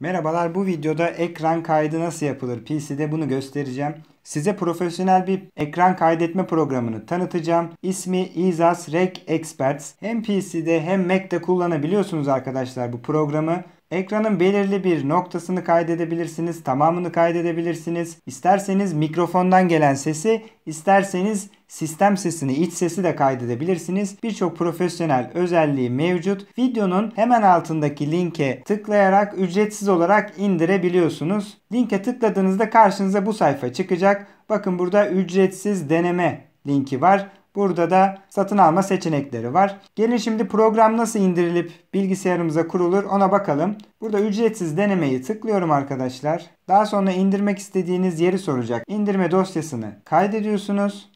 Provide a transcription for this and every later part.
Merhabalar bu videoda ekran kaydı nasıl yapılır PC'de bunu göstereceğim. Size profesyonel bir ekran kaydetme programını tanıtacağım. İsmi Izas Rec Experts. Hem PC'de hem Mac'te kullanabiliyorsunuz arkadaşlar bu programı. Ekranın belirli bir noktasını kaydedebilirsiniz, tamamını kaydedebilirsiniz. İsterseniz mikrofondan gelen sesi, isterseniz sistem sesini, iç sesi de kaydedebilirsiniz. Birçok profesyonel özelliği mevcut. Videonun hemen altındaki linke tıklayarak ücretsiz olarak indirebiliyorsunuz. Linke tıkladığınızda karşınıza bu sayfa çıkacak. Bakın burada ücretsiz deneme linki var. Burada da satın alma seçenekleri var. Gelin şimdi program nasıl indirilip bilgisayarımıza kurulur ona bakalım. Burada ücretsiz denemeyi tıklıyorum arkadaşlar. Daha sonra indirmek istediğiniz yeri soracak. İndirme dosyasını kaydediyorsunuz.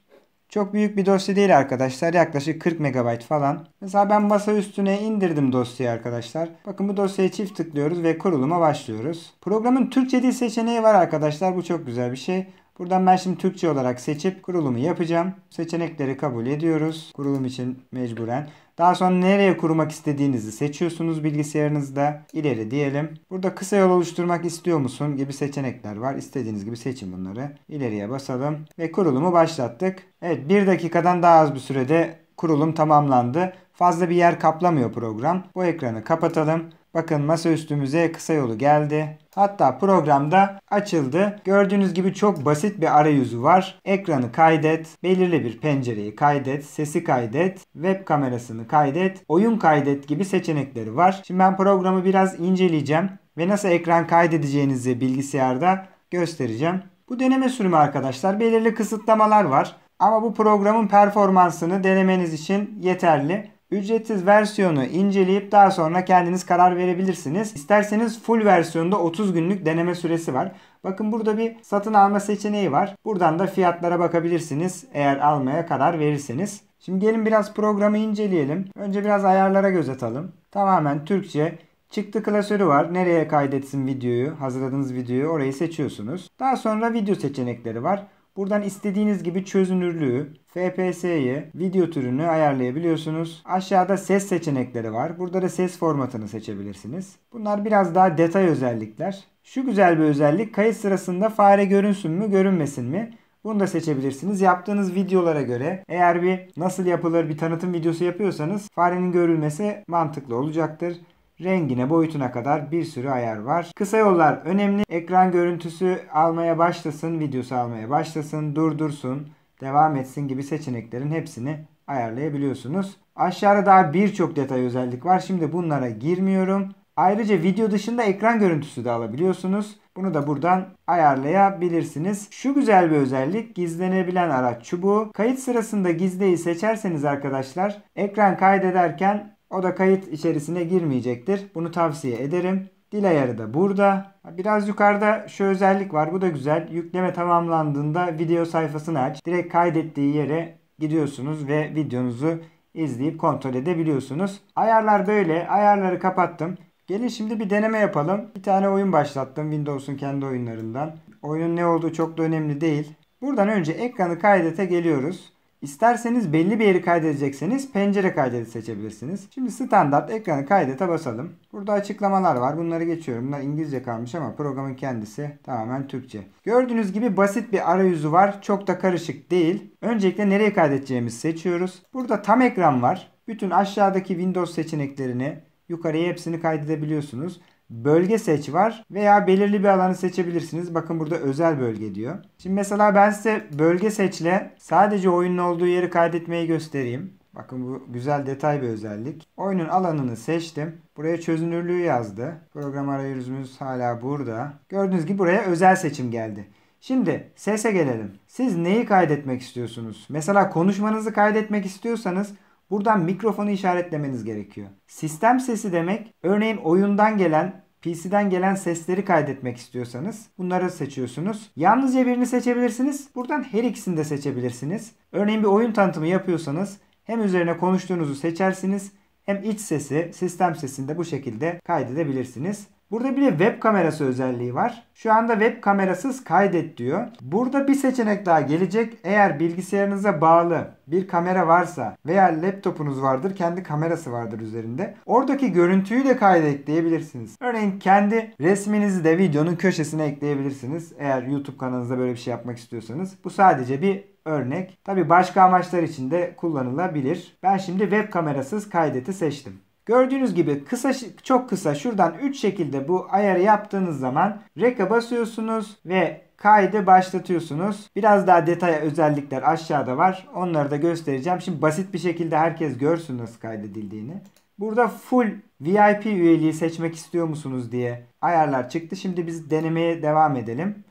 Çok büyük bir dosya değil arkadaşlar. Yaklaşık 40 MB falan. Mesela ben masa üstüne indirdim dosyayı arkadaşlar. Bakın bu dosyaya çift tıklıyoruz ve kuruluma başlıyoruz. Programın Türkçe dil seçeneği var arkadaşlar. Bu çok güzel bir şey. Buradan ben şimdi Türkçe olarak seçip kurulumu yapacağım. Seçenekleri kabul ediyoruz. Kurulum için mecburen. Daha sonra nereye kurmak istediğinizi seçiyorsunuz bilgisayarınızda. İleri diyelim. Burada kısa yol oluşturmak istiyor musun gibi seçenekler var. İstediğiniz gibi seçin bunları. İleriye basalım ve kurulumu başlattık. Evet 1 dakikadan daha az bir sürede kurulum tamamlandı. Fazla bir yer kaplamıyor program. Bu ekranı kapatalım. Bakın masa üstümüze kısa yolu geldi. Hatta programda açıldı. Gördüğünüz gibi çok basit bir arayüzü var. Ekranı kaydet, belirli bir pencereyi kaydet, sesi kaydet, web kamerasını kaydet, oyun kaydet gibi seçenekleri var. Şimdi ben programı biraz inceleyeceğim ve nasıl ekran kaydedeceğinizi bilgisayarda göstereceğim. Bu deneme sürümü arkadaşlar belirli kısıtlamalar var. Ama bu programın performansını denemeniz için yeterli. Ücretsiz versiyonu inceleyip daha sonra kendiniz karar verebilirsiniz. İsterseniz full versiyonda 30 günlük deneme süresi var. Bakın burada bir satın alma seçeneği var. Buradan da fiyatlara bakabilirsiniz eğer almaya karar verirseniz. Şimdi gelin biraz programı inceleyelim. Önce biraz ayarlara göz atalım. Tamamen Türkçe. Çıktı klasörü var. Nereye kaydetsin videoyu, hazırladığınız videoyu orayı seçiyorsunuz. Daha sonra video seçenekleri var. Buradan istediğiniz gibi çözünürlüğü, FPS'yi, video türünü ayarlayabiliyorsunuz. Aşağıda ses seçenekleri var. Burada da ses formatını seçebilirsiniz. Bunlar biraz daha detay özellikler. Şu güzel bir özellik kayıt sırasında fare görünsün mü görünmesin mi? Bunu da seçebilirsiniz. Yaptığınız videolara göre eğer bir nasıl yapılır bir tanıtım videosu yapıyorsanız farenin görülmesi mantıklı olacaktır rengine, boyutuna kadar bir sürü ayar var. Kısa yollar önemli. Ekran görüntüsü almaya başlasın, videosu almaya başlasın, durdursun, devam etsin gibi seçeneklerin hepsini ayarlayabiliyorsunuz. Aşağıda daha birçok detay özellik var. Şimdi bunlara girmiyorum. Ayrıca video dışında ekran görüntüsü de alabiliyorsunuz. Bunu da buradan ayarlayabilirsiniz. Şu güzel bir özellik gizlenebilen araç çubuğu. Kayıt sırasında gizleyi seçerseniz arkadaşlar ekran kaydederken o da kayıt içerisine girmeyecektir. Bunu tavsiye ederim. Dil ayarı da burada. Biraz yukarıda şu özellik var. Bu da güzel. Yükleme tamamlandığında video sayfasını aç. Direkt kaydettiği yere gidiyorsunuz ve videonuzu izleyip kontrol edebiliyorsunuz. Ayarlar böyle. Ayarları kapattım. Gelin şimdi bir deneme yapalım. Bir tane oyun başlattım Windows'un kendi oyunlarından. Oyunun ne olduğu çok da önemli değil. Buradan önce ekranı kaydete geliyoruz. İsterseniz belli bir yeri kaydedecekseniz pencere kaydedi seçebilirsiniz. Şimdi standart ekranı kaydete basalım. Burada açıklamalar var. Bunları geçiyorum. Bunlar İngilizce kalmış ama programın kendisi tamamen Türkçe. Gördüğünüz gibi basit bir arayüzü var. Çok da karışık değil. Öncelikle nereye kaydedeceğimizi seçiyoruz. Burada tam ekran var. Bütün aşağıdaki Windows seçeneklerini yukarıya hepsini kaydedebiliyorsunuz bölge seç var veya belirli bir alanı seçebilirsiniz. Bakın burada özel bölge diyor. Şimdi mesela ben size bölge seçle sadece oyunun olduğu yeri kaydetmeyi göstereyim. Bakın bu güzel detay bir özellik. Oyunun alanını seçtim. Buraya çözünürlüğü yazdı. Program arayüzümüz hala burada. Gördüğünüz gibi buraya özel seçim geldi. Şimdi sese gelelim. Siz neyi kaydetmek istiyorsunuz? Mesela konuşmanızı kaydetmek istiyorsanız buradan mikrofonu işaretlemeniz gerekiyor. Sistem sesi demek örneğin oyundan gelen PC'den gelen sesleri kaydetmek istiyorsanız bunları seçiyorsunuz. Yalnızca birini seçebilirsiniz. Buradan her ikisini de seçebilirsiniz. Örneğin bir oyun tanıtımı yapıyorsanız hem üzerine konuştuğunuzu seçersiniz hem iç sesi sistem sesinde bu şekilde kaydedebilirsiniz. Burada bir de web kamerası özelliği var. Şu anda web kamerasız kaydet diyor. Burada bir seçenek daha gelecek. Eğer bilgisayarınıza bağlı bir kamera varsa veya laptopunuz vardır, kendi kamerası vardır üzerinde. Oradaki görüntüyü de kayda ekleyebilirsiniz. Örneğin kendi resminizi de videonun köşesine ekleyebilirsiniz. Eğer YouTube kanalınızda böyle bir şey yapmak istiyorsanız. Bu sadece bir örnek. Tabi başka amaçlar için de kullanılabilir. Ben şimdi web kamerasız kaydeti seçtim. Gördüğünüz gibi kısa çok kısa şuradan 3 şekilde bu ayarı yaptığınız zaman reka basıyorsunuz ve kaydı başlatıyorsunuz. Biraz daha detaya özellikler aşağıda var. Onları da göstereceğim. Şimdi basit bir şekilde herkes görsün nasıl kaydedildiğini. Burada full VIP üyeliği seçmek istiyor musunuz diye ayarlar çıktı. Şimdi biz denemeye devam edelim.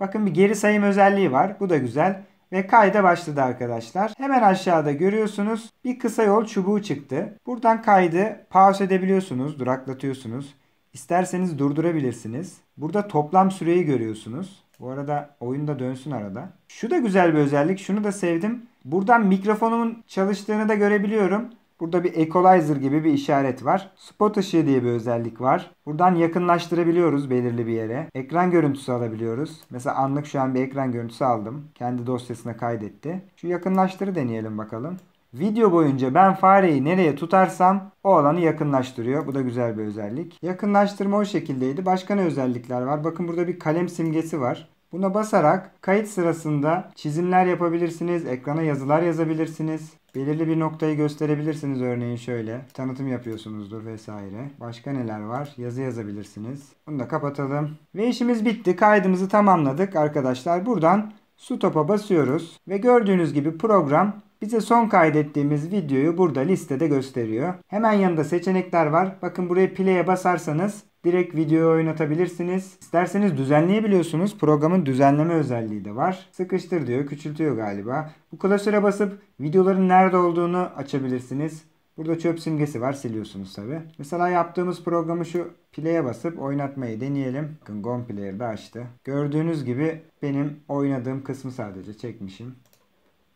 Bakın bir geri sayım özelliği var. Bu da güzel ve kayda başladı arkadaşlar. Hemen aşağıda görüyorsunuz bir kısa yol çubuğu çıktı. Buradan kaydı pause edebiliyorsunuz, duraklatıyorsunuz. İsterseniz durdurabilirsiniz. Burada toplam süreyi görüyorsunuz. Bu arada oyun da dönsün arada. Şu da güzel bir özellik. Şunu da sevdim. Buradan mikrofonumun çalıştığını da görebiliyorum. Burada bir equalizer gibi bir işaret var. Spot ışığı diye bir özellik var. Buradan yakınlaştırabiliyoruz belirli bir yere. Ekran görüntüsü alabiliyoruz. Mesela anlık şu an bir ekran görüntüsü aldım. Kendi dosyasına kaydetti. Şu yakınlaştırı deneyelim bakalım. Video boyunca ben fareyi nereye tutarsam o alanı yakınlaştırıyor. Bu da güzel bir özellik. Yakınlaştırma o şekildeydi. Başka ne özellikler var? Bakın burada bir kalem simgesi var. Buna basarak kayıt sırasında çizimler yapabilirsiniz, ekrana yazılar yazabilirsiniz. Belirli bir noktayı gösterebilirsiniz örneğin şöyle. Tanıtım yapıyorsunuzdur vesaire. Başka neler var? Yazı yazabilirsiniz. Bunu da kapatalım. Ve işimiz bitti. Kaydımızı tamamladık arkadaşlar. Buradan stop'a basıyoruz. Ve gördüğünüz gibi program bize son kaydettiğimiz videoyu burada listede gösteriyor. Hemen yanında seçenekler var. Bakın buraya play'e basarsanız Direkt videoyu oynatabilirsiniz. İsterseniz düzenleyebiliyorsunuz. Programın düzenleme özelliği de var. Sıkıştır diyor, küçültüyor galiba. Bu klasöre basıp videoların nerede olduğunu açabilirsiniz. Burada çöp simgesi var siliyorsunuz tabi. Mesela yaptığımız programı şu play'e basıp oynatmayı deneyelim. Bakın Gon Player'da açtı. Gördüğünüz gibi benim oynadığım kısmı sadece çekmişim.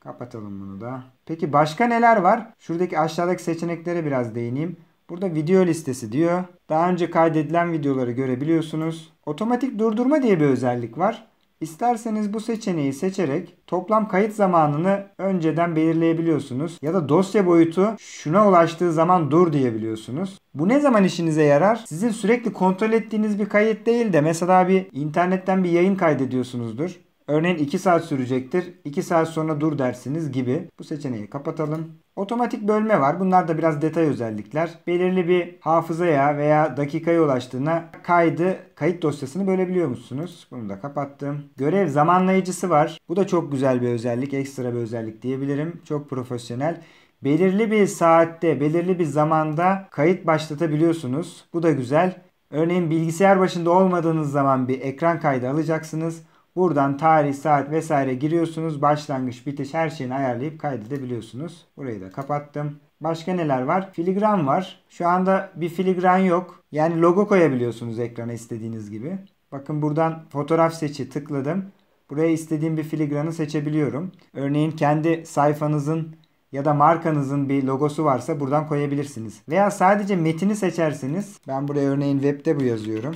Kapatalım bunu da. Peki başka neler var? Şuradaki aşağıdaki seçeneklere biraz değineyim. Burada video listesi diyor. Daha önce kaydedilen videoları görebiliyorsunuz. Otomatik durdurma diye bir özellik var. İsterseniz bu seçeneği seçerek toplam kayıt zamanını önceden belirleyebiliyorsunuz ya da dosya boyutu şuna ulaştığı zaman dur diyebiliyorsunuz. Bu ne zaman işinize yarar? Sizin sürekli kontrol ettiğiniz bir kayıt değil de mesela bir internetten bir yayın kaydediyorsunuzdur. Örneğin 2 saat sürecektir. 2 saat sonra dur dersiniz gibi. Bu seçeneği kapatalım. Otomatik bölme var. Bunlar da biraz detay özellikler. Belirli bir hafızaya veya dakikaya ulaştığına kaydı, kayıt dosyasını bölebiliyor musunuz? Bunu da kapattım. Görev zamanlayıcısı var. Bu da çok güzel bir özellik, ekstra bir özellik diyebilirim. Çok profesyonel. Belirli bir saatte, belirli bir zamanda kayıt başlatabiliyorsunuz. Bu da güzel. Örneğin bilgisayar başında olmadığınız zaman bir ekran kaydı alacaksınız. Buradan tarih, saat vesaire giriyorsunuz. Başlangıç, bitiş her şeyini ayarlayıp kaydedebiliyorsunuz. Burayı da kapattım. Başka neler var? Filigran var. Şu anda bir filigran yok. Yani logo koyabiliyorsunuz ekrana istediğiniz gibi. Bakın buradan fotoğraf seçi tıkladım. Buraya istediğim bir filigranı seçebiliyorum. Örneğin kendi sayfanızın ya da markanızın bir logosu varsa buradan koyabilirsiniz. Veya sadece metini seçersiniz. Ben buraya örneğin webde bu yazıyorum.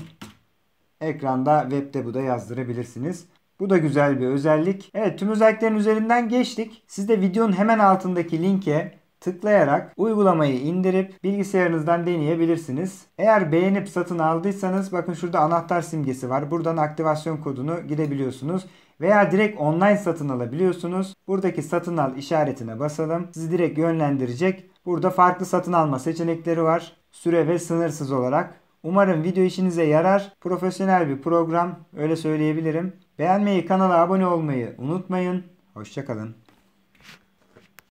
Ekranda webde bu da yazdırabilirsiniz. Bu da güzel bir özellik. Evet tüm özelliklerin üzerinden geçtik. Siz de videonun hemen altındaki linke tıklayarak uygulamayı indirip bilgisayarınızdan deneyebilirsiniz. Eğer beğenip satın aldıysanız bakın şurada anahtar simgesi var. Buradan aktivasyon kodunu girebiliyorsunuz veya direkt online satın alabiliyorsunuz. Buradaki satın al işaretine basalım. Sizi direkt yönlendirecek. Burada farklı satın alma seçenekleri var. Süre ve sınırsız olarak Umarım video işinize yarar. Profesyonel bir program öyle söyleyebilirim. Beğenmeyi, kanala abone olmayı unutmayın. Hoşçakalın.